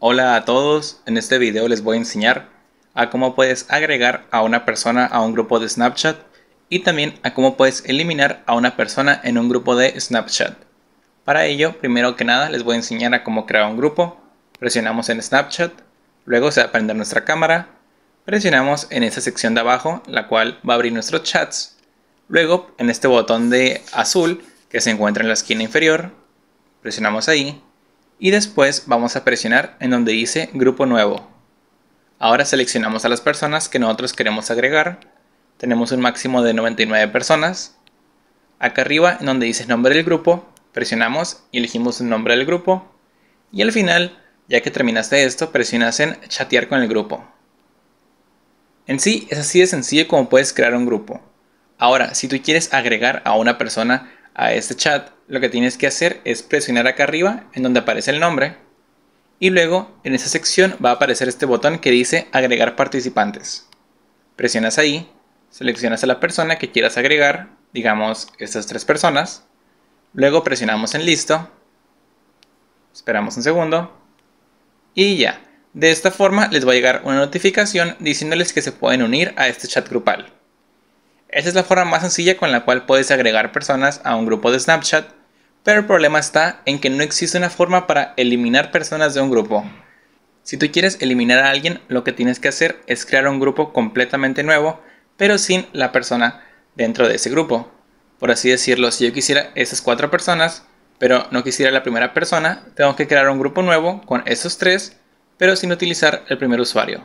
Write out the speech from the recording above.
Hola a todos, en este video les voy a enseñar a cómo puedes agregar a una persona a un grupo de Snapchat y también a cómo puedes eliminar a una persona en un grupo de Snapchat. Para ello, primero que nada les voy a enseñar a cómo crear un grupo. Presionamos en Snapchat, luego se va a prender nuestra cámara, presionamos en esta sección de abajo, la cual va a abrir nuestros chats. Luego, en este botón de azul que se encuentra en la esquina inferior, presionamos ahí y después vamos a presionar en donde dice grupo nuevo. Ahora seleccionamos a las personas que nosotros queremos agregar. Tenemos un máximo de 99 personas. Acá arriba en donde dice nombre del grupo, presionamos y elegimos un nombre del grupo. Y al final, ya que terminaste esto, presionas en chatear con el grupo. En sí, es así de sencillo como puedes crear un grupo. Ahora, si tú quieres agregar a una persona a este chat, lo que tienes que hacer es presionar acá arriba en donde aparece el nombre y luego en esa sección va a aparecer este botón que dice agregar participantes. Presionas ahí, seleccionas a la persona que quieras agregar, digamos estas tres personas, luego presionamos en listo, esperamos un segundo y ya. De esta forma les va a llegar una notificación diciéndoles que se pueden unir a este chat grupal. Esa es la forma más sencilla con la cual puedes agregar personas a un grupo de Snapchat, pero el problema está en que no existe una forma para eliminar personas de un grupo. Si tú quieres eliminar a alguien, lo que tienes que hacer es crear un grupo completamente nuevo, pero sin la persona dentro de ese grupo. Por así decirlo, si yo quisiera esas cuatro personas, pero no quisiera la primera persona, tengo que crear un grupo nuevo con esos tres, pero sin utilizar el primer usuario.